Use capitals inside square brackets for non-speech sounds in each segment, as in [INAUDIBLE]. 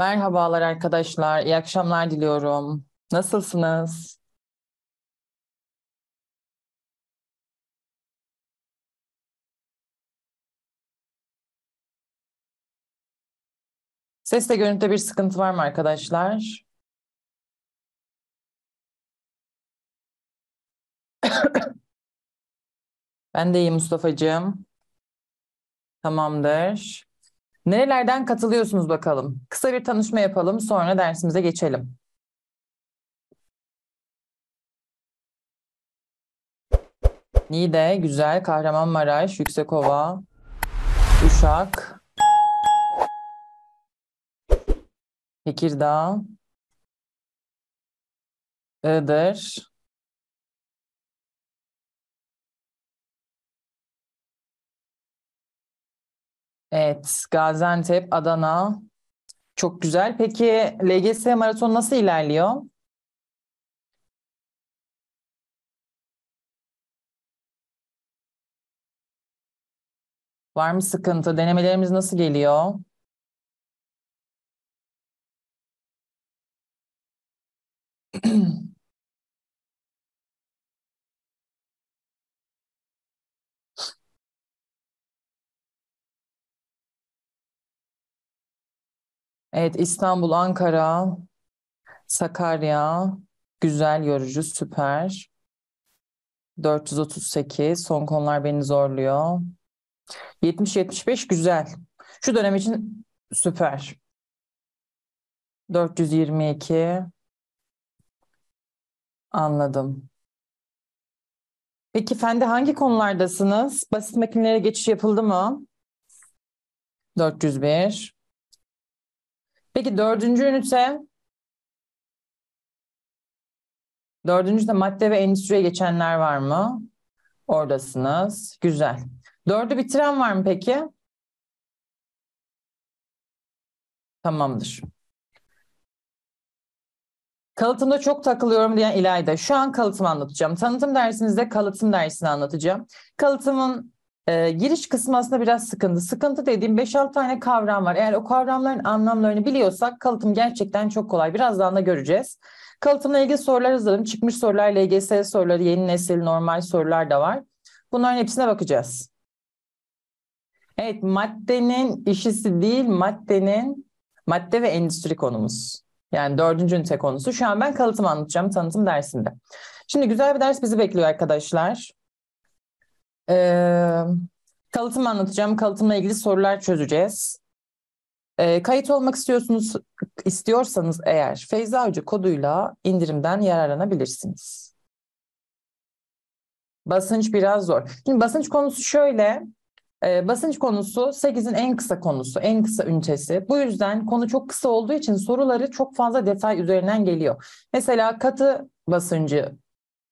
Merhabalar arkadaşlar, iyi akşamlar diliyorum. Nasılsınız? Sesle görüntüde bir sıkıntı var mı arkadaşlar? [COUGHS] ben de iyi Mustafa'cığım. Tamamdır. Nerelerden katılıyorsunuz bakalım? Kısa bir tanışma yapalım, sonra dersimize geçelim. Nide, Güzel, Kahramanmaraş, Yüksekova, Uşak, Tekirdağ, Iğdır, Evet, Gaziantep, Adana. Çok güzel. Peki LGS maraton nasıl ilerliyor? Var mı sıkıntı? Denemelerimiz nasıl geliyor? [CLEARS THROAT] Evet İstanbul, Ankara, Sakarya, güzel, yorucu, süper. 438, son konular beni zorluyor. 70-75 güzel. Şu dönem için süper. 422 anladım. Peki fende hangi konulardasınız? Basit makinelere geçiş yapıldı mı? 401 Peki dördüncü ünite Dördüncü de madde ve endüstriye geçenler var mı? Oradasınız. Güzel. Dördü bitiren var mı peki? Tamamdır. Kalıtımda çok takılıyorum diyen İlayda. Şu an kalıtım anlatacağım. Tanıtım dersinizde kalıtım dersini anlatacağım. Kalıtımın e, giriş kısmı aslında biraz sıkıntı. Sıkıntı dediğim 5-6 tane kavram var. Eğer o kavramların anlamlarını biliyorsak kalıtım gerçekten çok kolay. Birazdan da göreceğiz. Kalıtımla ilgili sorular hazırladım. Çıkmış sorular, LGS soruları, yeni nesil, normal sorular da var. Bunların hepsine bakacağız. Evet, maddenin işisi değil, maddenin madde ve endüstri konumuz. Yani dördüncü ünite konusu. Şu an ben kalıtım anlatacağım tanıtım dersinde. Şimdi güzel bir ders bizi bekliyor arkadaşlar. E, ee, kalıtım anlatacağım. Kalıtımla ilgili sorular çözeceğiz. E, kayıt olmak istiyorsunuz istiyorsanız eğer Feyza Hoca koduyla indirimden yararlanabilirsiniz. Basınç biraz zor. Şimdi basınç konusu şöyle. E, basınç konusu 8'in en kısa konusu, en kısa ünitesi. Bu yüzden konu çok kısa olduğu için soruları çok fazla detay üzerinden geliyor. Mesela katı basıncı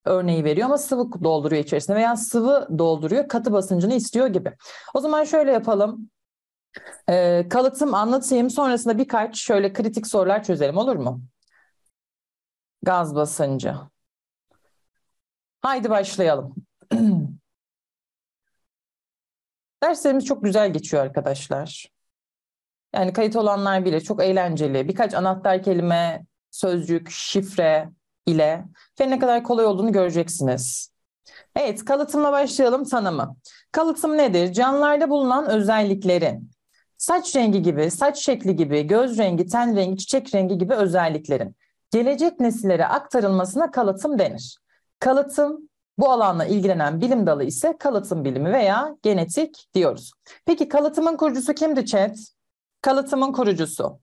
örneği veriyor ama sıvı dolduruyor içerisine veya sıvı dolduruyor katı basıncını istiyor gibi. O zaman şöyle yapalım. Ee, kalıtım anlatayım sonrasında birkaç şöyle kritik sorular çözelim olur mu? Gaz basıncı. Haydi başlayalım. [CLEARS THROAT] Derslerimiz çok güzel geçiyor arkadaşlar. Yani kayıt olanlar bile çok eğlenceli. Birkaç anahtar kelime, sözcük, şifre, ile ve ne kadar kolay olduğunu göreceksiniz. Evet, kalıtımla başlayalım tanımı. Kalıtım nedir? Canlılarda bulunan özelliklerin, saç rengi gibi, saç şekli gibi, göz rengi, ten rengi, çiçek rengi gibi özelliklerin gelecek nesillere aktarılmasına kalıtım denir. Kalıtım bu alanla ilgilenen bilim dalı ise kalıtım bilimi veya genetik diyoruz. Peki kalıtımın kurucusu kimdi Chat? Kalıtımın kurucusu.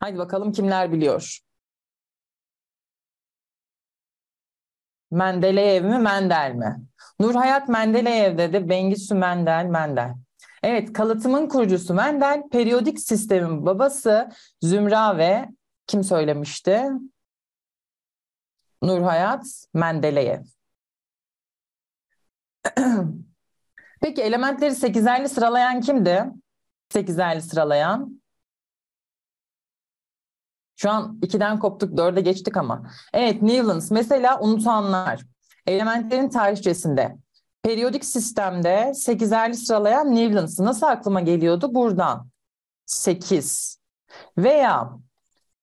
Haydi bakalım kimler biliyor? Mendeleev mi Mendel mi? Nurhayat Mendeleev dedi. Bengisu Mendel Mendel. Evet kalıtımın kurucusu Mendel, periyodik sistemin babası Zümra ve kim söylemişti? Nurhayat Mendeleev. [CLEARS THROAT] Peki elementleri sekizerli sıralayan kimdi? Sekizerli sıralayan. Şu an 2'den koptuk 4'e geçtik ama. Evet Newlands mesela unutanlar. Elementlerin tarihçesinde. Periyodik sistemde 8'erli sıralayan Newlands nasıl aklıma geliyordu? Buradan. 8. Veya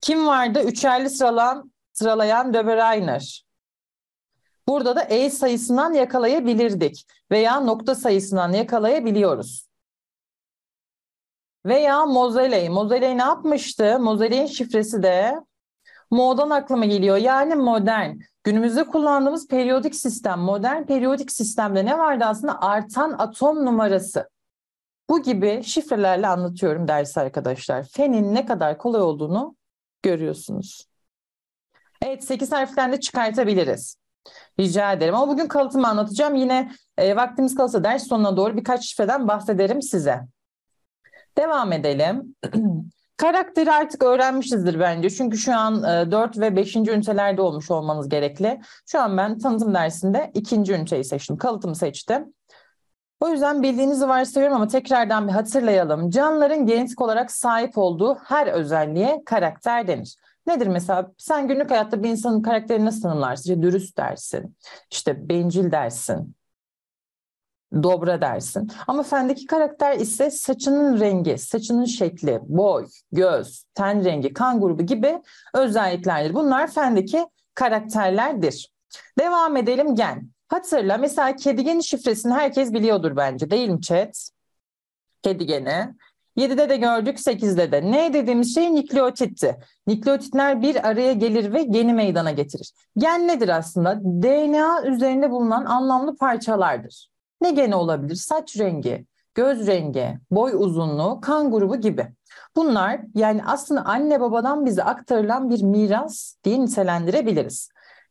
kim vardı? Üçerli sıralan, sıralayan Döbereiner. Burada da E sayısından yakalayabilirdik veya nokta sayısından yakalayabiliyoruz. Veya Mozeley. Mozeley ne yapmıştı? Mozeley'in şifresi de Mo'dan aklıma geliyor. Yani modern. Günümüzde kullandığımız periyodik sistem, modern periyodik sistemde ne vardı aslında? Artan atom numarası. Bu gibi şifrelerle anlatıyorum ders arkadaşlar. Fenin ne kadar kolay olduğunu görüyorsunuz. Evet 8 harften de çıkartabiliriz. Rica ederim. Ama bugün kalıtımı anlatacağım. Yine e, vaktimiz kalırsa ders sonuna doğru birkaç şifreden bahsederim size. Devam edelim. [CLEARS THROAT] Karakteri artık öğrenmişizdir bence. Çünkü şu an e, 4 ve 5. ünitelerde olmuş olmanız gerekli. Şu an ben tanıtım dersinde 2. üniteyi seçtim. Kalıtımı seçtim. O yüzden bildiğinizi varsayıyorum ama tekrardan bir hatırlayalım. Canlıların genetik olarak sahip olduğu her özelliğe karakter denir. Nedir mesela? Sen günlük hayatta bir insanın karakterini nasıl tanımlarsın? İşte dürüst dersin, işte bencil dersin, dobra dersin. Ama fendeki karakter ise saçının rengi, saçının şekli, boy, göz, ten rengi, kan grubu gibi özelliklerdir. Bunlar fendeki karakterlerdir. Devam edelim gen. Hatırla mesela kedi geni şifresini herkes biliyordur bence değil mi chat? Kedi geni. 7'de de gördük 8'de de. Ne dediğimiz şey nükleotitti. Nükleotitler bir araya gelir ve geni meydana getirir. Gen nedir aslında? DNA üzerinde bulunan anlamlı parçalardır. Ne gene olabilir? Saç rengi, göz rengi, boy uzunluğu, kan grubu gibi. Bunlar yani aslında anne babadan bize aktarılan bir miras diye nitelendirebiliriz.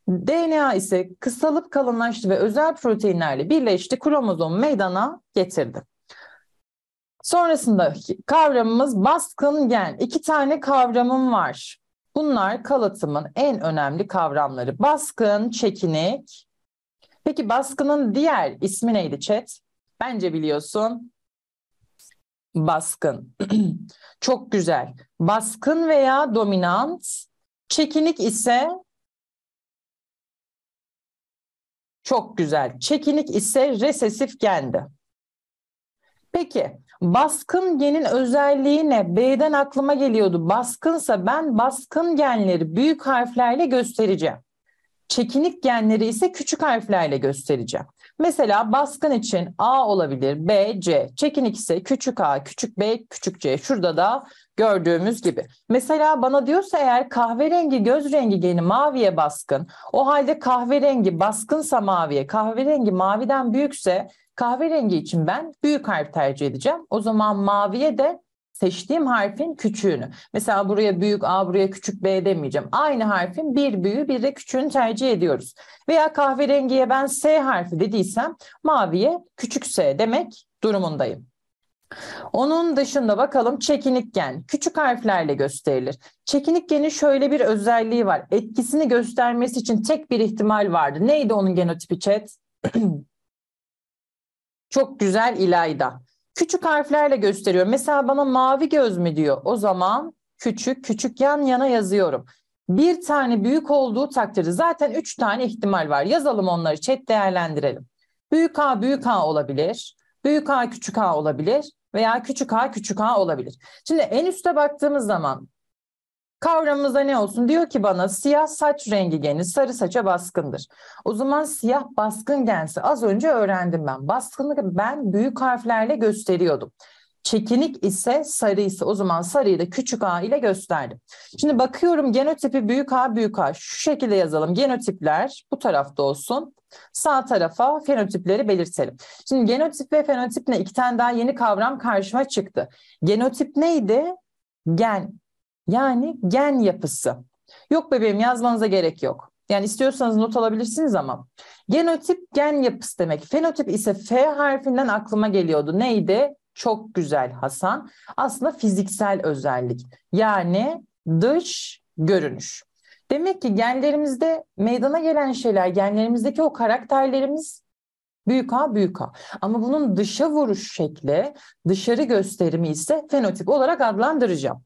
DNA ise kısalıp kalınlaştı ve özel proteinlerle birleşti, kromozom meydana getirdi. Sonrasında kavramımız baskın gen. İki tane kavramım var. Bunlar kalıtımın en önemli kavramları. Baskın, çekinik Peki baskının diğer ismi neydi chat? Bence biliyorsun. Baskın. [CLEARS THROAT] Çok güzel. Baskın veya dominant. Çekinik ise çok güzel. Çekinik ise resesif gendi. Peki baskın genin özelliği ne? B'den aklıma geliyordu. Baskınsa ben baskın genleri büyük harflerle göstereceğim. Çekinik genleri ise küçük harflerle göstereceğim. Mesela baskın için A olabilir, B, C. Çekinik ise küçük A, küçük B, küçük C. Şurada da gördüğümüz gibi. Mesela bana diyorsa eğer kahverengi göz rengi geni maviye baskın. O halde kahverengi baskınsa maviye, kahverengi maviden büyükse kahverengi için ben büyük harf tercih edeceğim. O zaman maviye de seçtiğim harfin küçüğünü. Mesela buraya büyük A, buraya küçük B demeyeceğim. Aynı harfin bir büyüğü bir de küçüğünü tercih ediyoruz. Veya kahverengiye ben S harfi dediysem maviye küçük S demek durumundayım. Onun dışında bakalım çekinik gen küçük harflerle gösterilir. Çekinik genin şöyle bir özelliği var. Etkisini göstermesi için tek bir ihtimal vardı. Neydi onun genotipi chat? [CLEARS THROAT] Çok güzel İlayda. Küçük harflerle gösteriyorum. Mesela bana mavi göz mü diyor. O zaman küçük, küçük yan yana yazıyorum. Bir tane büyük olduğu takdirde zaten üç tane ihtimal var. Yazalım onları, chat değerlendirelim. Büyük A büyük A olabilir. Büyük A küçük A olabilir veya küçük A küçük A olabilir. Şimdi en üste baktığımız zaman Kavramımızda ne olsun? Diyor ki bana siyah saç rengi geni sarı saça baskındır. O zaman siyah baskın gensi az önce öğrendim ben. baskını ben büyük harflerle gösteriyordum. Çekinik ise sarı ise o zaman sarıyı da küçük a ile gösterdim. Şimdi bakıyorum genotipi büyük a büyük a şu şekilde yazalım. Genotipler bu tarafta olsun. Sağ tarafa fenotipleri belirtelim. Şimdi genotip ve fenotip ne? İki tane daha yeni kavram karşıma çıktı. Genotip neydi? Gen yani gen yapısı. Yok bebeğim yazmanıza gerek yok. Yani istiyorsanız not alabilirsiniz ama genotip gen yapısı demek. Fenotip ise F harfinden aklıma geliyordu. Neydi? Çok güzel Hasan. Aslında fiziksel özellik. Yani dış görünüş. Demek ki genlerimizde meydana gelen şeyler, genlerimizdeki o karakterlerimiz büyük A büyük A. Ama bunun dışa vuruş şekli, dışarı gösterimi ise fenotip olarak adlandıracağım.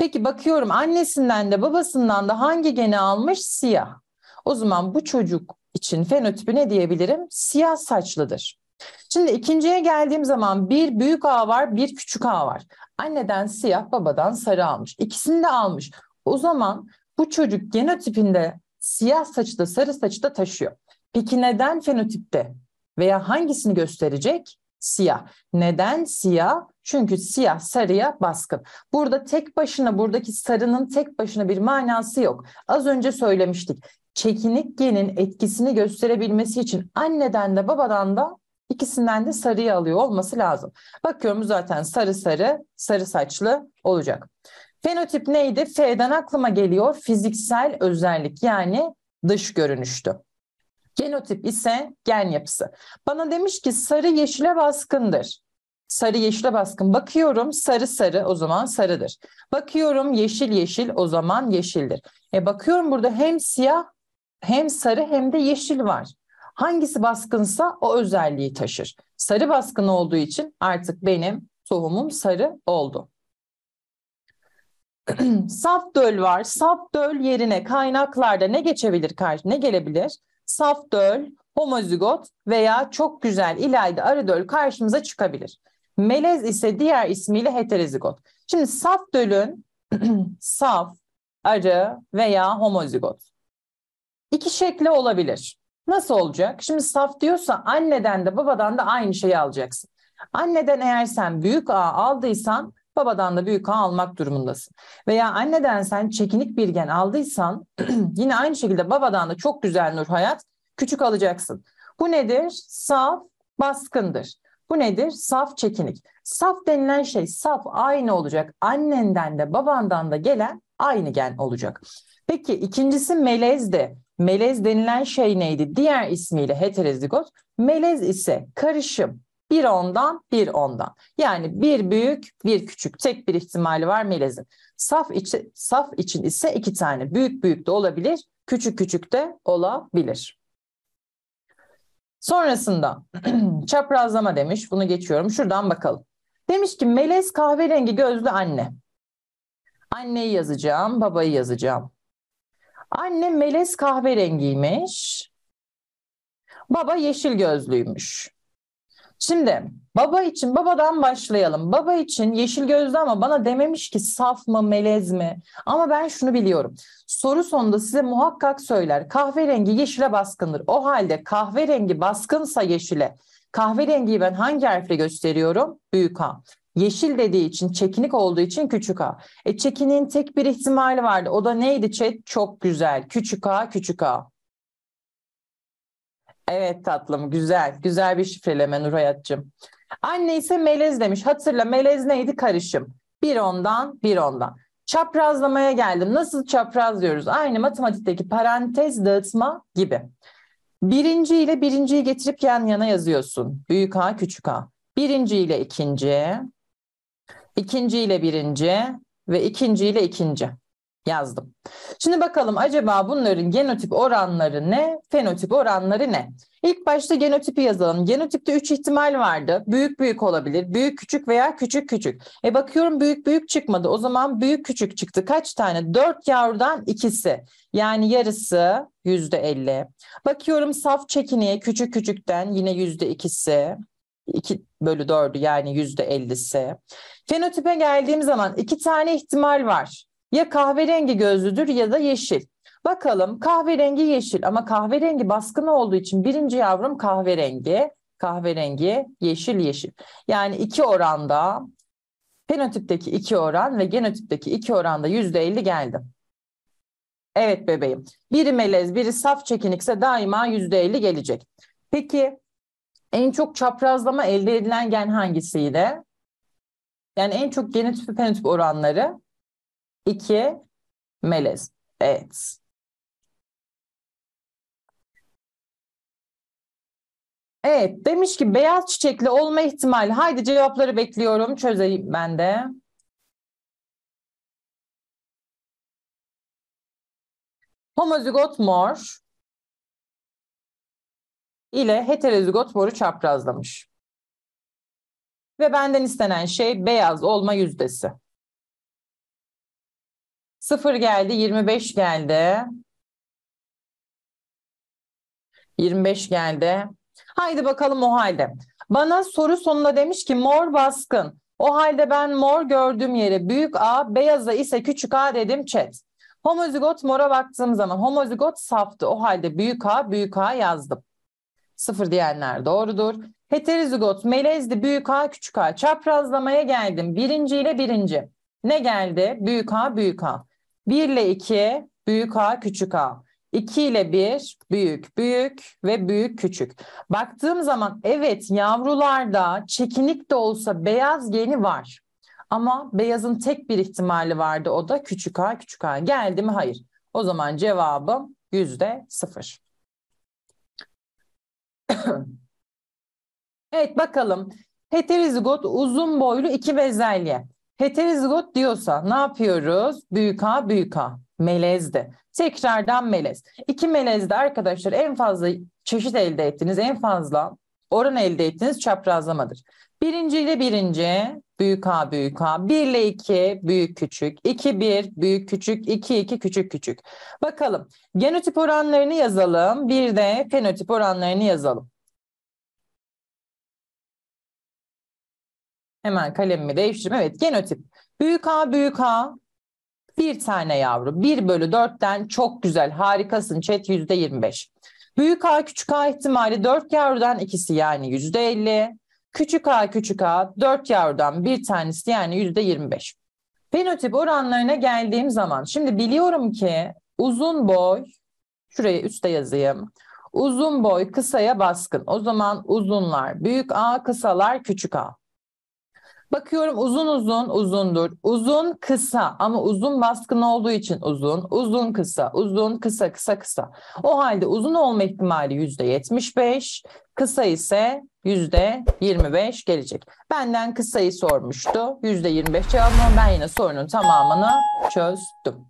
Peki bakıyorum annesinden de babasından da hangi geni almış? Siyah. O zaman bu çocuk için fenotipi ne diyebilirim? Siyah saçlıdır. Şimdi ikinciye geldiğim zaman bir büyük A var, bir küçük A var. Anneden siyah, babadan sarı almış. İkisini de almış. O zaman bu çocuk genotipinde siyah saçı da sarı saçı da taşıyor. Peki neden fenotipte veya hangisini gösterecek? siyah. Neden siyah? Çünkü siyah sarıya baskın. Burada tek başına buradaki sarının tek başına bir manası yok. Az önce söylemiştik. Çekinik genin etkisini gösterebilmesi için anneden de babadan da ikisinden de sarıyı alıyor olması lazım. Bakıyorum zaten sarı sarı, sarı saçlı olacak. Fenotip neydi? F'den aklıma geliyor. Fiziksel özellik yani dış görünüştü. Genotip ise gen yapısı. Bana demiş ki sarı yeşile baskındır. Sarı yeşile baskın. Bakıyorum sarı sarı o zaman sarıdır. Bakıyorum yeşil yeşil o zaman yeşildir. E bakıyorum burada hem siyah hem sarı hem de yeşil var. Hangisi baskınsa o özelliği taşır. Sarı baskın olduğu için artık benim tohumum sarı oldu. [CLEARS THROAT] saf döl var. Saf döl yerine kaynaklarda ne geçebilir? karşı Ne gelebilir? saf döl, homozigot veya çok güzel ilayda arı döl karşımıza çıkabilir. Melez ise diğer ismiyle heterozigot. Şimdi saf dölün [CLEARS THROAT] saf, arı veya homozigot. İki şekli olabilir. Nasıl olacak? Şimdi saf diyorsa anneden de babadan da aynı şeyi alacaksın. Anneden eğer sen büyük A aldıysan babadan da büyük ağa almak durumundasın. Veya anneden sen çekinik bir gen aldıysan [CLEARS THROAT] yine aynı şekilde babadan da çok güzel nur hayat küçük alacaksın. Bu nedir? Saf baskındır. Bu nedir? Saf çekinik. Saf denilen şey saf aynı olacak. Annenden de babandan da gelen aynı gen olacak. Peki ikincisi melezdi. Melez denilen şey neydi? Diğer ismiyle heterozigot. Melez ise karışım, bir ondan, bir ondan. Yani bir büyük, bir küçük. Tek bir ihtimali var melezin. Saf, içi, saf için ise iki tane. Büyük büyük de olabilir, küçük küçük de olabilir. Sonrasında [CLEARS THROAT] çaprazlama demiş. Bunu geçiyorum. Şuradan bakalım. Demiş ki melez kahverengi gözlü anne. Anneyi yazacağım, babayı yazacağım. Anne melez kahverengiymiş. Baba yeşil gözlüymüş. Şimdi baba için babadan başlayalım. Baba için yeşil gözlü ama bana dememiş ki saf mı melez mi? Ama ben şunu biliyorum. Soru sonunda size muhakkak söyler. Kahverengi yeşile baskındır. O halde kahverengi baskınsa yeşile. Kahverengiyi ben hangi harfle gösteriyorum? Büyük A. Yeşil dediği için, çekinik olduğu için küçük A. E çekinin tek bir ihtimali vardı. O da neydi chat? Çok güzel. Küçük A, küçük A. Evet tatlım güzel. Güzel bir şifreleme Nur Hayat'cığım. Anne ise melez demiş. Hatırla melez neydi karışım. Bir ondan bir ondan. Çaprazlamaya geldim. Nasıl çapraz diyoruz? Aynı matematikteki parantez dağıtma gibi. Birinci ile birinciyi getirip yan yana yazıyorsun. Büyük A küçük A. Birinci ile ikinci. ikinci ile birinci ve ikinci ile ikinci yazdım. Şimdi bakalım acaba bunların genotip oranları ne, fenotip oranları ne? İlk başta genotipi yazalım. Genotipte 3 ihtimal vardı. Büyük büyük olabilir, büyük küçük veya küçük küçük. E bakıyorum büyük büyük çıkmadı. O zaman büyük küçük çıktı. Kaç tane? 4 yavrudan ikisi. Yani yarısı %50. Bakıyorum saf çekiniye küçük küçükten yine %2'si. 2 bölü 4'ü yani %50'si. Fenotipe geldiğim zaman iki tane ihtimal var. Ya kahverengi gözlüdür ya da yeşil. Bakalım kahverengi yeşil ama kahverengi baskın olduğu için birinci yavrum kahverengi, kahverengi yeşil yeşil. Yani iki oranda fenotipteki iki oran ve genotipteki iki oranda yüzde elli geldi. Evet bebeğim. Biri melez, biri saf çekinikse daima yüzde elli gelecek. Peki en çok çaprazlama elde edilen gen hangisiydi? Yani en çok genotip fenotip oranları 2 melez. Evet. Evet demiş ki beyaz çiçekli olma ihtimali. Haydi cevapları bekliyorum. Çözeyim ben de. Homozigot mor ile heterozigot moru çaprazlamış. Ve benden istenen şey beyaz olma yüzdesi. 0 geldi, 25 geldi. 25 geldi. Haydi bakalım o halde. Bana soru sonunda demiş ki mor baskın. O halde ben mor gördüğüm yere büyük A, beyaza ise küçük A dedim chat. Homozigot mora baktığım zaman homozigot saftı. O halde büyük A, büyük A yazdım. Sıfır diyenler doğrudur. Heterozigot melezdi, büyük A, küçük A. Çaprazlamaya geldim. Birinci ile birinci. Ne geldi? Büyük A, büyük A. 1 ile 2 büyük A küçük A. 2 ile 1 büyük büyük ve büyük küçük. Baktığım zaman evet yavrularda çekinik de olsa beyaz geni var. Ama beyazın tek bir ihtimali vardı o da küçük a küçük a. Geldi mi? Hayır. O zaman cevabım yüzde sıfır. [CLEARS THROAT] evet bakalım. heterozigot uzun boylu iki bezelye. Heterozigot diyorsa ne yapıyoruz? Büyük A büyük A melezdi. Tekrardan melez. İki melezde arkadaşlar en fazla çeşit elde ettiniz. En fazla oran elde ettiniz çaprazlamadır. Birinci ile birinci büyük A büyük A. Bir ile iki büyük küçük. iki bir büyük küçük. iki iki küçük küçük. Bakalım genotip oranlarını yazalım. Bir de fenotip oranlarını yazalım. Hemen kalemimi değiştirdim. Evet genotip. Büyük A büyük A bir tane yavru. 1 bölü 4'ten çok güzel harikasın chat yüzde 25. Büyük A küçük A ihtimali 4 yavrudan ikisi yani yüzde 50. Küçük A küçük A 4 yavrudan bir tanesi yani yüzde 25. Fenotip oranlarına geldiğim zaman şimdi biliyorum ki uzun boy şuraya üstte yazayım. Uzun boy kısaya baskın. O zaman uzunlar büyük A kısalar küçük A. Bakıyorum uzun uzun uzundur. Uzun kısa ama uzun baskın olduğu için uzun. Uzun kısa, uzun kısa kısa kısa. O halde uzun olma ihtimali yüzde yetmiş beş kısa ise yüzde yirmi beş gelecek. Benden kısayı sormuştu. yüzde yirmi beş cevabım ben yine sorunun tamamını çözdüm.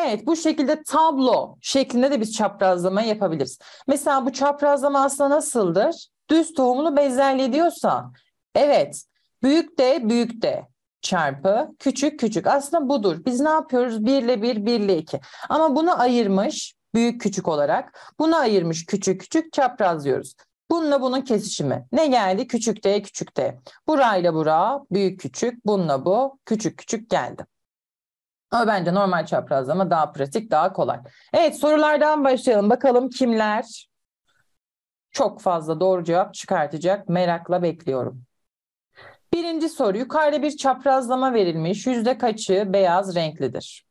Evet bu şekilde tablo şeklinde de biz çaprazlama yapabiliriz. Mesela bu çaprazlama aslında nasıldır? Düz tohumlu bezelye diyorsa evet Büyük D büyük D çarpı küçük küçük. Aslında budur. Biz ne yapıyoruz? 1 ile 1, 1 ile 2. Ama bunu ayırmış büyük küçük olarak. Bunu ayırmış küçük küçük çaprazlıyoruz. Bununla bunun kesişimi. Ne geldi? Küçük D, küçük D. Burayla bura, büyük küçük, bununla bu, küçük küçük geldi. Ama bence normal çaprazlama daha pratik, daha kolay. Evet sorulardan başlayalım. Bakalım kimler çok fazla doğru cevap çıkartacak. Merakla bekliyorum. Birinci soru yukarıda bir çaprazlama verilmiş yüzde kaçı beyaz renklidir?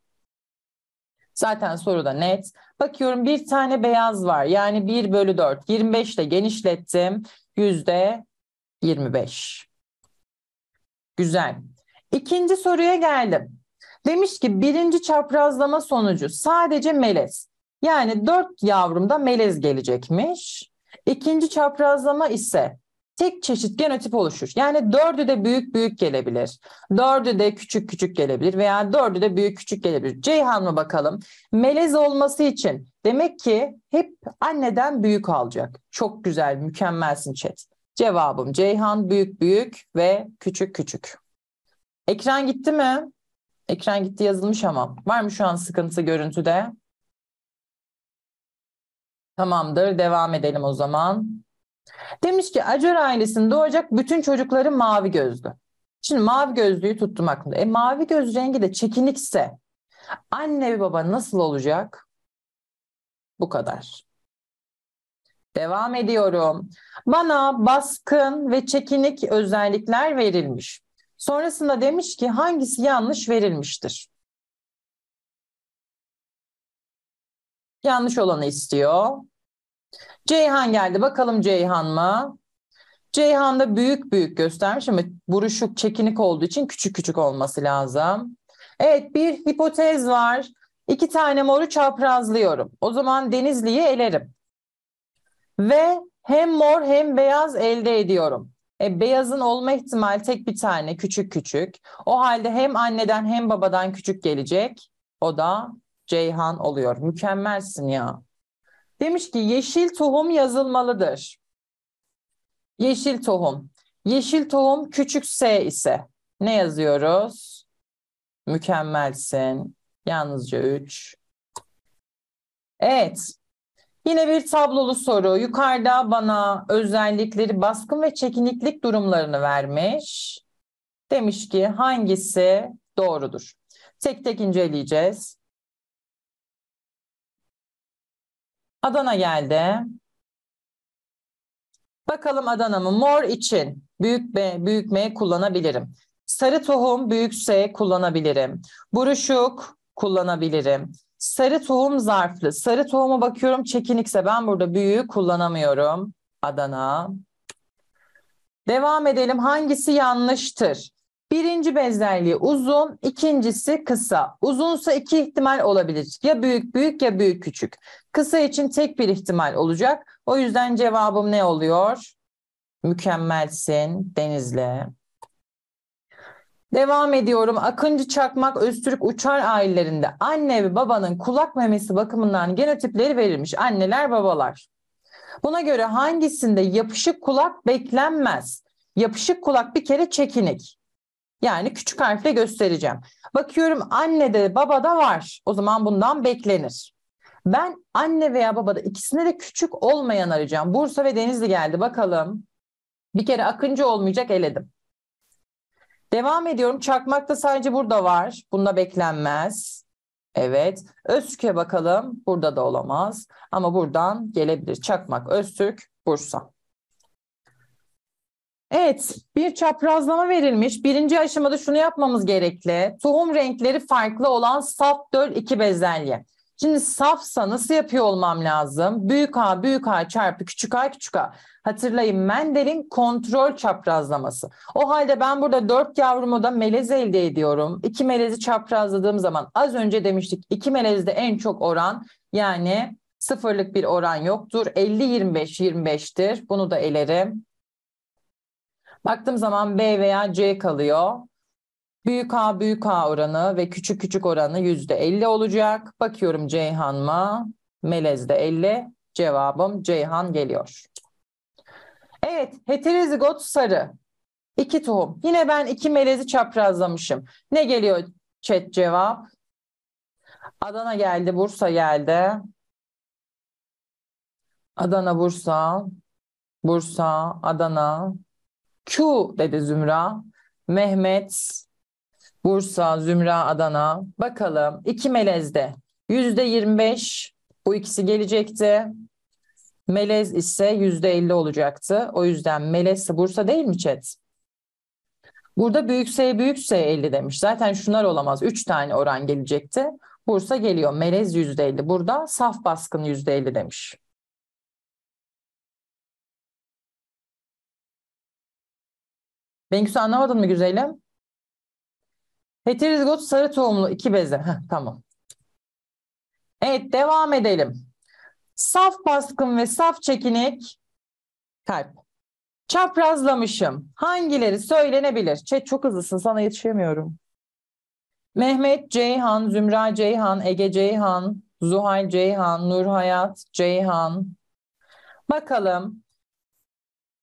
Zaten soruda net. Bakıyorum bir tane beyaz var. Yani 1 bölü 4. 25 ile genişlettim. Yüzde 25. Güzel. İkinci soruya geldim. Demiş ki birinci çaprazlama sonucu sadece melez. Yani 4 yavrumda melez gelecekmiş. İkinci çaprazlama ise tek çeşit genotip oluşur. Yani dördü de büyük büyük gelebilir. Dördü de küçük küçük gelebilir veya dördü de büyük küçük gelebilir. Ceyhan mı bakalım. Melez olması için demek ki hep anneden büyük alacak. Çok güzel, mükemmelsin chat. Cevabım Ceyhan büyük büyük ve küçük küçük. Ekran gitti mi? Ekran gitti yazılmış ama. Var mı şu an sıkıntı görüntüde? Tamamdır. Devam edelim o zaman. Demiş ki Acar ailesinde doğacak bütün çocukları mavi gözlü. Şimdi mavi gözlüyü tuttum aklımda. E mavi göz rengi de çekinikse anne ve baba nasıl olacak? Bu kadar. Devam ediyorum. Bana baskın ve çekinik özellikler verilmiş. Sonrasında demiş ki hangisi yanlış verilmiştir? Yanlış olanı istiyor. Ceyhan geldi. Bakalım Ceyhan mı? Ceyhan da büyük büyük göstermiş ama buruşuk, çekinik olduğu için küçük küçük olması lazım. Evet bir hipotez var. İki tane moru çaprazlıyorum. O zaman Denizli'yi elerim. Ve hem mor hem beyaz elde ediyorum. E, beyazın olma ihtimali tek bir tane küçük küçük. O halde hem anneden hem babadan küçük gelecek. O da Ceyhan oluyor. Mükemmelsin ya. Demiş ki yeşil tohum yazılmalıdır. Yeşil tohum. Yeşil tohum küçük s ise ne yazıyoruz? Mükemmelsin. Yalnızca 3. Evet. Yine bir tablolu soru. Yukarıda bana özellikleri baskın ve çekiniklik durumlarını vermiş. Demiş ki hangisi doğrudur? Tek tek inceleyeceğiz. Adana geldi. Bakalım Adana'mı mor için büyük B, büyük M kullanabilirim. Sarı tohum büyükse kullanabilirim. Buruşuk kullanabilirim. Sarı tohum zarflı. Sarı tohuma bakıyorum çekinikse ben burada büyüğü kullanamıyorum. Adana. Devam edelim. Hangisi yanlıştır? Birinci benzerliği uzun, ikincisi kısa. Uzunsa iki ihtimal olabilir. Ya büyük büyük ya büyük küçük. Kısa için tek bir ihtimal olacak. O yüzden cevabım ne oluyor? Mükemmelsin Denizli. Devam ediyorum. Akıncı, Çakmak, Öztürk, Uçar ailelerinde anne ve babanın kulak memesi bakımından genotipleri verilmiş. Anneler, babalar. Buna göre hangisinde yapışık kulak beklenmez? Yapışık kulak bir kere çekinik. Yani küçük harfle göstereceğim. Bakıyorum anne de baba da var. O zaman bundan beklenir. Ben anne veya babada ikisinde de küçük olmayan arayacağım. Bursa ve Denizli geldi bakalım. Bir kere Akıncı olmayacak eledim. Devam ediyorum. Çakmak da sadece burada var. Bunda beklenmez. Evet. Öztürk'e bakalım. Burada da olamaz. Ama buradan gelebilir. Çakmak, Öztürk, Bursa. Evet, bir çaprazlama verilmiş. Birinci aşamada şunu yapmamız gerekli. Tohum renkleri farklı olan saf döl iki bezelye. Şimdi safsa nasıl yapıyor olmam lazım? Büyük A büyük A çarpı küçük A küçük A. Hatırlayın Mendel'in kontrol çaprazlaması. O halde ben burada dört yavrumu da melez elde ediyorum. İki melezi çaprazladığım zaman az önce demiştik iki melezde en çok oran yani sıfırlık bir oran yoktur. 50-25-25'tir. Bunu da elerim. Baktığım zaman B veya C kalıyor. Büyük A büyük A oranı ve küçük küçük oranı yüzde 50 olacak. Bakıyorum mı? Melez'de 50. Cevabım Ceyhan geliyor. Evet heterozigot sarı. İki tohum. Yine ben iki melezi çaprazlamışım. Ne geliyor chat cevap? Adana geldi, Bursa geldi. Adana, Bursa, Bursa, Adana, Q dedi Zümra. Mehmet, Bursa, Zümra, Adana. Bakalım iki melezde yüzde 25 bu ikisi gelecekti. Melez ise yüzde 50 olacaktı. O yüzden Melez Bursa değil mi Çet? Burada büyük S büyük S 50 demiş. Zaten şunlar olamaz. 3 tane oran gelecekti. Bursa geliyor. Melez %50. Burada saf baskın %50 demiş. Bengüsü anlamadın mı güzelim? Heterozigot sarı tohumlu iki beze. Heh, tamam. Evet devam edelim. Saf baskın ve saf çekinik kalp. Çaprazlamışım. Hangileri söylenebilir? Çet çok hızlısın sana yetişemiyorum. Mehmet Ceyhan, Zümra Ceyhan, Ege Ceyhan, Zuhal Ceyhan, Nur Hayat Ceyhan. Bakalım.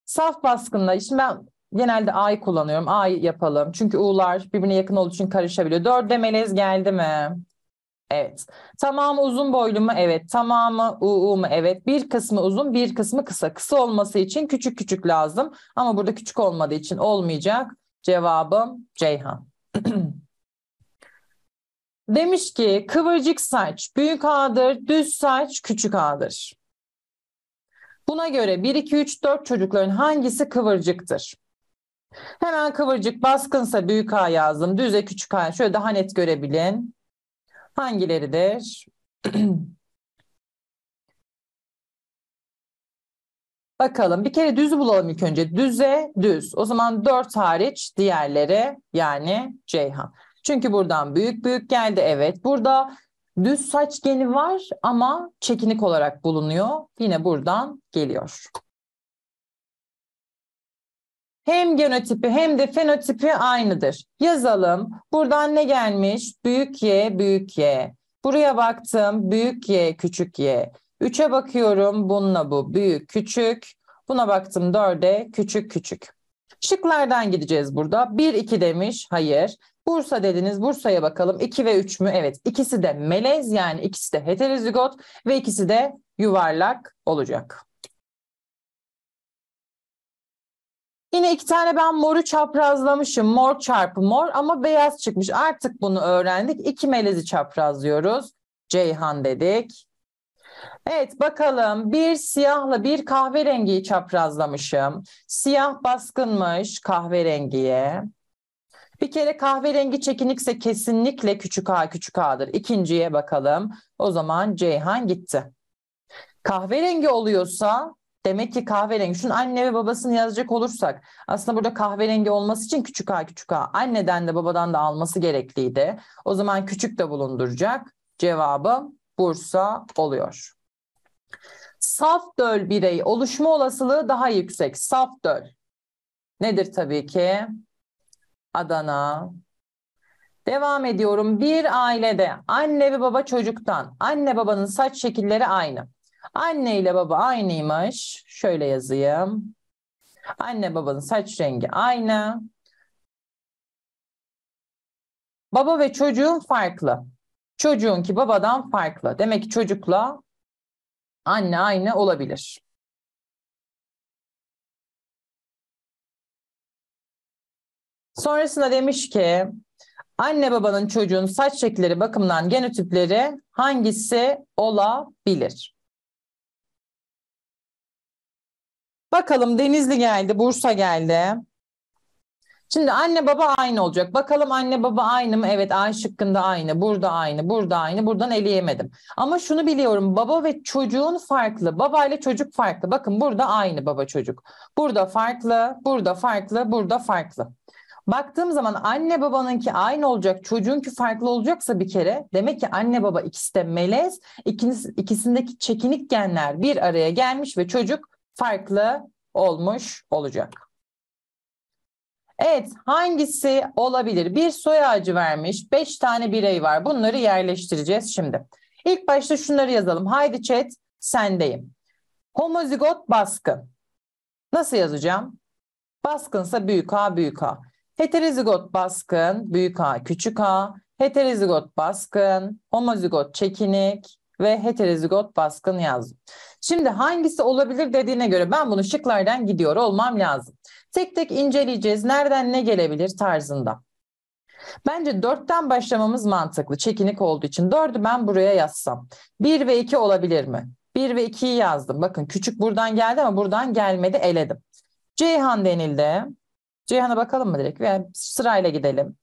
Saf baskında. Şimdi ben genelde ay kullanıyorum. Ay yapalım. Çünkü u'lar birbirine yakın olduğu için karışabiliyor. Dördlemelez geldi mi? Evet. Tamamı uzun boylu mu? Evet. Tamamı UU mu? Evet. Bir kısmı uzun, bir kısmı kısa. Kısa olması için küçük küçük lazım. Ama burada küçük olmadığı için olmayacak. Cevabım Ceyhan. [CLEARS THROAT] Demiş ki kıvırcık saç büyük A'dır, düz saç küçük A'dır. Buna göre 1, 2, 3, 4 çocukların hangisi kıvırcıktır? Hemen kıvırcık baskınsa büyük A yazdım. Düze küçük A. Şöyle daha net görebilin. Hangileridir? [CLEARS THROAT] Bakalım bir kere düzü bulalım ilk önce. Düze düz. O zaman 4 hariç diğerleri yani Ceyhan. Çünkü buradan büyük büyük geldi evet. Burada düz saç geni var ama çekinik olarak bulunuyor. Yine buradan geliyor hem genotipi hem de fenotipi aynıdır. Yazalım. Buradan ne gelmiş? Büyük Y, büyük Y. Buraya baktım. Büyük Y, küçük Y. 3'e bakıyorum. Bununla bu. Büyük, küçük. Buna baktım 4'e. Küçük, küçük. Şıklardan gideceğiz burada. 1, 2 demiş. Hayır. Bursa dediniz. Bursa'ya bakalım. 2 ve 3 mü? Evet. İkisi de melez yani ikisi de heterozigot ve ikisi de yuvarlak olacak. Yine iki tane ben moru çaprazlamışım. Mor çarpı mor ama beyaz çıkmış. Artık bunu öğrendik. İki melezi çaprazlıyoruz. Ceyhan dedik. Evet bakalım bir siyahla bir kahverengiyi çaprazlamışım. Siyah baskınmış kahverengiye. Bir kere kahverengi çekinikse kesinlikle küçük A küçük A'dır. İkinciye bakalım. O zaman Ceyhan gitti. Kahverengi oluyorsa Demek ki kahverengi. Şunu anne ve babasını yazacak olursak aslında burada kahverengi olması için küçük a küçük a anneden de babadan da alması gerekliydi. O zaman küçük de bulunduracak. Cevabı Bursa oluyor. Saf döl birey oluşma olasılığı daha yüksek. Saf döl nedir tabii ki? Adana. Devam ediyorum. Bir ailede anne ve baba çocuktan anne babanın saç şekilleri aynı. Anne ile baba aynıymış. Şöyle yazayım. Anne babanın saç rengi aynı. Baba ve çocuğun farklı. Çocuğun ki babadan farklı. Demek ki çocukla anne aynı olabilir. Sonrasında demiş ki anne babanın çocuğun saç şekilleri bakımından genotipleri hangisi olabilir? Bakalım Denizli geldi, Bursa geldi. Şimdi anne baba aynı olacak. Bakalım anne baba aynı mı? Evet A şıkkında aynı, burada aynı, burada aynı. Buradan eleyemedim. Ama şunu biliyorum. Baba ve çocuğun farklı. Baba ile çocuk farklı. Bakın burada aynı baba çocuk. Burada farklı, burada farklı, burada farklı. Baktığım zaman anne babanınki aynı olacak, çocuğunki farklı olacaksa bir kere demek ki anne baba ikisi de melez, ikiniz, ikisindeki çekinik genler bir araya gelmiş ve çocuk farklı olmuş olacak. Evet hangisi olabilir? Bir soy ağacı vermiş. Beş tane birey var. Bunları yerleştireceğiz şimdi. İlk başta şunları yazalım. Haydi chat sendeyim. Homozigot baskın. Nasıl yazacağım? Baskınsa büyük A büyük A. Heterozigot baskın büyük A küçük A. Heterozigot baskın. Homozigot çekinik ve heterozigot baskın yazdım. Şimdi hangisi olabilir dediğine göre ben bunu şıklardan gidiyor olmam lazım. Tek tek inceleyeceğiz nereden ne gelebilir tarzında. Bence dörtten başlamamız mantıklı çekinik olduğu için. Dördü ben buraya yazsam. Bir ve iki olabilir mi? Bir ve ikiyi yazdım. Bakın küçük buradan geldi ama buradan gelmedi eledim. Ceyhan denildi. Ceyhan'a bakalım mı direkt? Yani sırayla gidelim.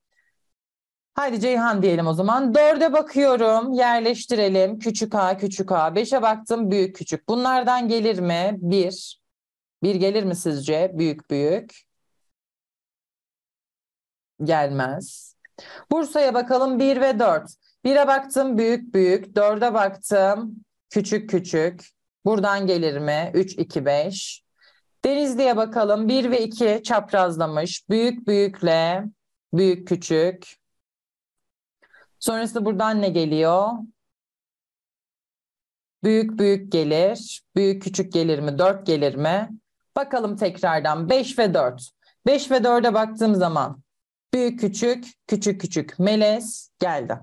Haydi Ceyhan diyelim o zaman. Dörde bakıyorum, yerleştirelim. Küçük A, küçük A. Beşe baktım, büyük küçük. Bunlardan gelir mi? Bir. Bir gelir mi sizce? Büyük büyük. Gelmez. Bursa'ya bakalım Bir ve dört. Bir'e baktım büyük büyük. Dörde baktım küçük küçük. Buradan gelir mi? 3, 2, 5. Denizli'ye bakalım Bir ve iki, çaprazlamış. Büyük büyükle büyük küçük. Sonrasında buradan ne geliyor? Büyük büyük gelir. Büyük küçük gelir mi? Dört gelir mi? Bakalım tekrardan beş ve dört. Beş ve 4'e baktığım zaman büyük küçük, küçük küçük melez geldi.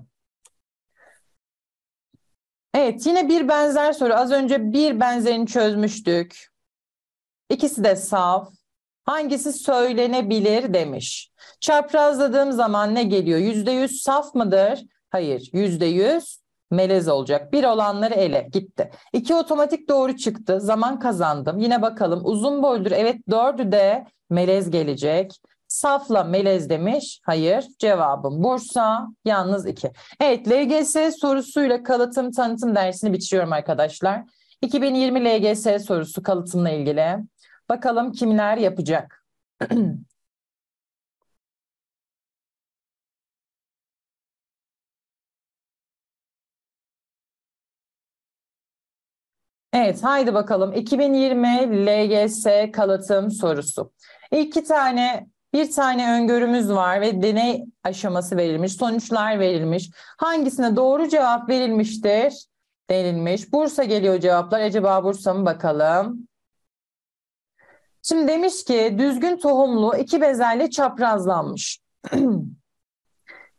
Evet yine bir benzer soru. Az önce bir benzerini çözmüştük. İkisi de saf. Hangisi söylenebilir demiş. Çaprazladığım zaman ne geliyor? Yüzde yüz saf mıdır? Hayır. Yüzde yüz melez olacak. Bir olanları ele gitti. İki otomatik doğru çıktı. Zaman kazandım. Yine bakalım. Uzun boydur. Evet dördü de melez gelecek. Safla melez demiş. Hayır. Cevabım Bursa. Yalnız iki. Evet LGS sorusuyla kalıtım tanıtım dersini bitiriyorum arkadaşlar. 2020 LGS sorusu kalıtımla ilgili. Bakalım kimler yapacak? [CLEARS THROAT] Evet haydi bakalım 2020 LGS kalıtım sorusu. iki tane bir tane öngörümüz var ve deney aşaması verilmiş, sonuçlar verilmiş. Hangisine doğru cevap verilmiştir? Denilmiş. Bursa geliyor cevaplar. Acaba Bursa mı bakalım? Şimdi demiş ki düzgün tohumlu iki bezelye çaprazlanmış. [CLEARS THROAT]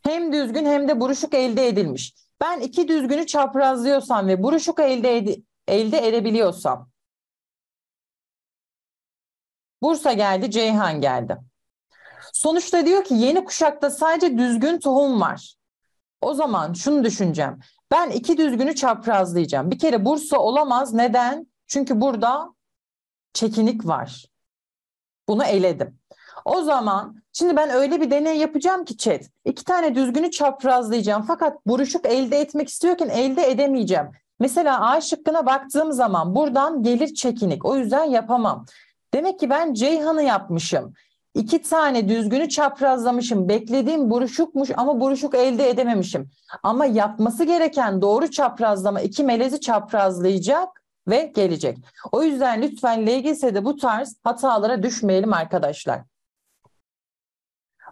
hem düzgün hem de buruşuk elde edilmiş. Ben iki düzgünü çaprazlıyorsam ve buruşuk elde ed elde edebiliyorsam. Bursa geldi, Ceyhan geldi. Sonuçta diyor ki yeni kuşakta sadece düzgün tohum var. O zaman şunu düşüneceğim. Ben iki düzgünü çaprazlayacağım. Bir kere Bursa olamaz. Neden? Çünkü burada çekinik var. Bunu eledim. O zaman şimdi ben öyle bir deney yapacağım ki chat. İki tane düzgünü çaprazlayacağım. Fakat buruşuk elde etmek istiyorken elde edemeyeceğim. Mesela A şıkkına baktığım zaman buradan gelir çekinik. O yüzden yapamam. Demek ki ben Ceyhan'ı yapmışım. İki tane düzgünü çaprazlamışım. Beklediğim buruşukmuş ama buruşuk elde edememişim. Ama yapması gereken doğru çaprazlama iki melezi çaprazlayacak ve gelecek. O yüzden lütfen LGS'de bu tarz hatalara düşmeyelim arkadaşlar.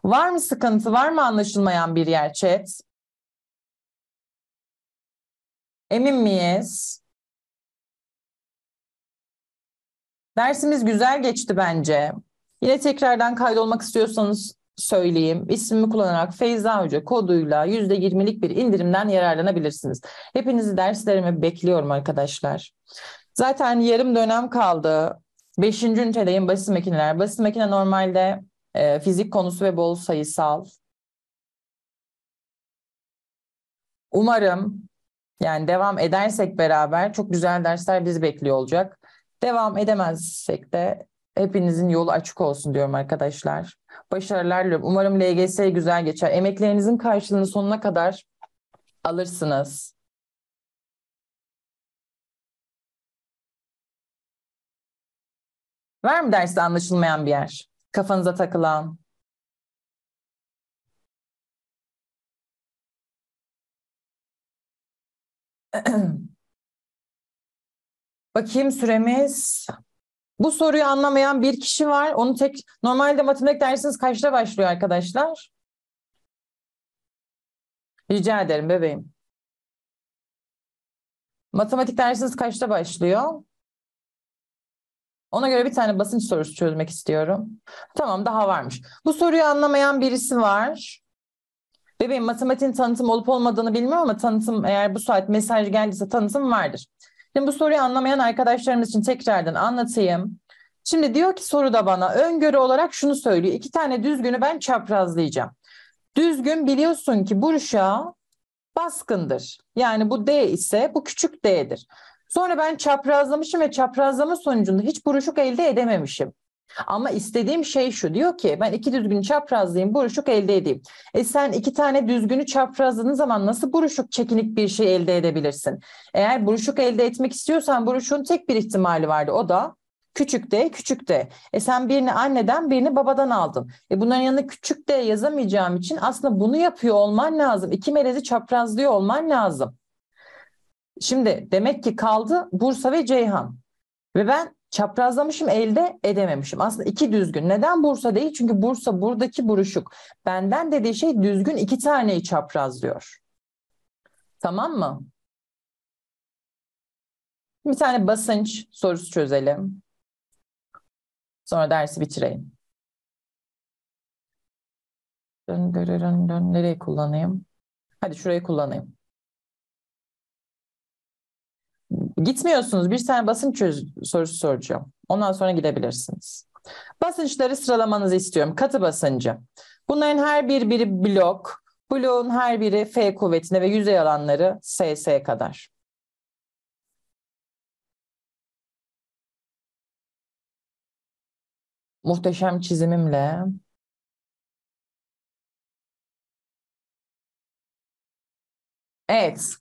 Var mı sıkıntı, var mı anlaşılmayan bir yer chat? Emin miyiz? Dersimiz güzel geçti bence. Yine tekrardan kaydolmak istiyorsanız söyleyeyim. İsmimi kullanarak Feyza Hoca koduyla %20'lik bir indirimden yararlanabilirsiniz. Hepinizi derslerime bekliyorum arkadaşlar. Zaten yarım dönem kaldı. Beşinci ünitedeyim basit makineler. Basit makine normalde e, fizik konusu ve bol sayısal. Umarım yani devam edersek beraber çok güzel dersler bizi bekliyor olacak. Devam edemezsek de hepinizin yolu açık olsun diyorum arkadaşlar. Başarılar diliyorum. Umarım LGS güzel geçer. Emeklerinizin karşılığını sonuna kadar alırsınız. Var mı derste anlaşılmayan bir yer? Kafanıza takılan? [CLEARS THROAT] Bakayım süremiz. Bu soruyu anlamayan bir kişi var. Onu tek normalde matematik dersiniz kaçta başlıyor arkadaşlar? Rica ederim bebeğim. Matematik dersiniz kaçta başlıyor? Ona göre bir tane basınç sorusu çözmek istiyorum. Tamam daha varmış. Bu soruyu anlamayan birisi var. Bebeğim matematiğin tanıtım olup olmadığını bilmiyorum ama tanıtım eğer bu saat mesaj geldiyse tanıtım vardır. Şimdi bu soruyu anlamayan arkadaşlarımız için tekrardan anlatayım. Şimdi diyor ki soru da bana öngörü olarak şunu söylüyor. İki tane düzgünü ben çaprazlayacağım. Düzgün biliyorsun ki buruşa baskındır. Yani bu D ise bu küçük D'dir. Sonra ben çaprazlamışım ve çaprazlama sonucunda hiç buruşuk elde edememişim. Ama istediğim şey şu diyor ki ben iki düzgünü çaprazlayayım buruşuk elde edeyim. E sen iki tane düzgünü çaprazladığın zaman nasıl buruşuk çekinik bir şey elde edebilirsin? Eğer buruşuk elde etmek istiyorsan buruşun tek bir ihtimali vardı o da Küçük de, küçük de. E sen birini anneden, birini babadan aldın. E bunların yanına küçük de yazamayacağım için aslında bunu yapıyor olman lazım. İki melezi çaprazlıyor olman lazım. Şimdi demek ki kaldı Bursa ve Ceyhan. Ve ben çaprazlamışım elde edememişim. Aslında iki düzgün. Neden Bursa değil? Çünkü Bursa buradaki buruşuk. Benden dediği şey düzgün iki taneyi çaprazlıyor. Tamam mı? Bir tane basınç sorusu çözelim. Sonra dersi bitireyim. Dön, dön, dön. Nereye kullanayım? Hadi şurayı kullanayım. Gitmiyorsunuz. Bir tane basınç sorusu soracağım. Ondan sonra gidebilirsiniz. Basınçları sıralamanızı istiyorum. Katı basıncı. Bunların her biri bir blok. Bloğun her biri F kuvvetine ve yüzey alanları SS kadar. Muhteşem çizimimle Evet.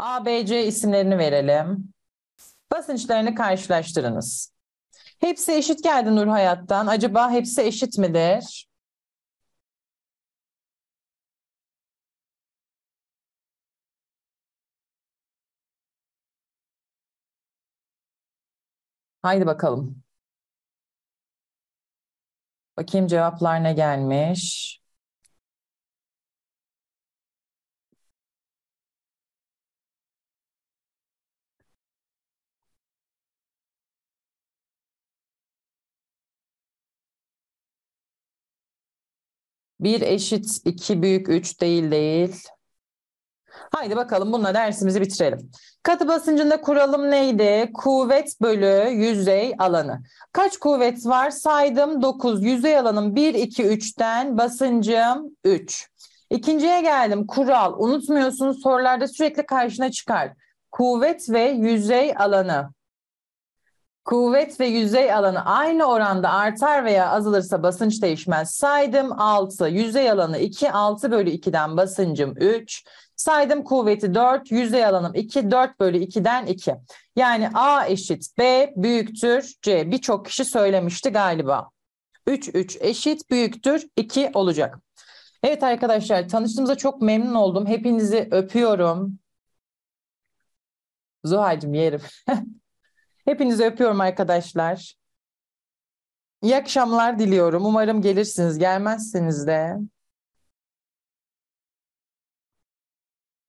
A, B, C isimlerini verelim. Basınçlarını karşılaştırınız. Hepsi eşit geldi Nur Hayat'tan. Acaba hepsi eşit midir? Haydi bakalım. Bakayım cevaplar ne gelmiş. 1 eşit 2 büyük 3 değil değil. Haydi bakalım bununla dersimizi bitirelim. Katı basıncında kuralım neydi? Kuvvet bölü yüzey alanı. Kaç kuvvet var? Saydım 9. Yüzey alanım 1, 2, 3'ten basıncım 3. İkinciye geldim. Kural. Unutmuyorsunuz sorularda sürekli karşına çıkar. Kuvvet ve yüzey alanı. Kuvvet ve yüzey alanı aynı oranda artar veya azalırsa basınç değişmez. Saydım 6, yüzey alanı 2, 6 bölü 2'den basıncım 3. Saydım kuvveti 4, yüzey alanım 2, 4 bölü 2'den 2. Yani A eşit B büyüktür C. Birçok kişi söylemişti galiba. 3, 3 eşit büyüktür 2 olacak. Evet arkadaşlar tanıştığımıza çok memnun oldum. Hepinizi öpüyorum. Zuhal'cim yerim. [LAUGHS] Hepinizi öpüyorum arkadaşlar. İyi akşamlar diliyorum. Umarım gelirsiniz. Gelmezseniz de.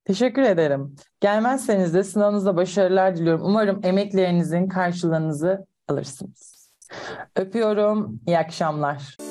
Teşekkür ederim. Gelmezseniz de sınavınızda başarılar diliyorum. Umarım emeklerinizin karşılığınızı alırsınız. Öpüyorum. İyi akşamlar.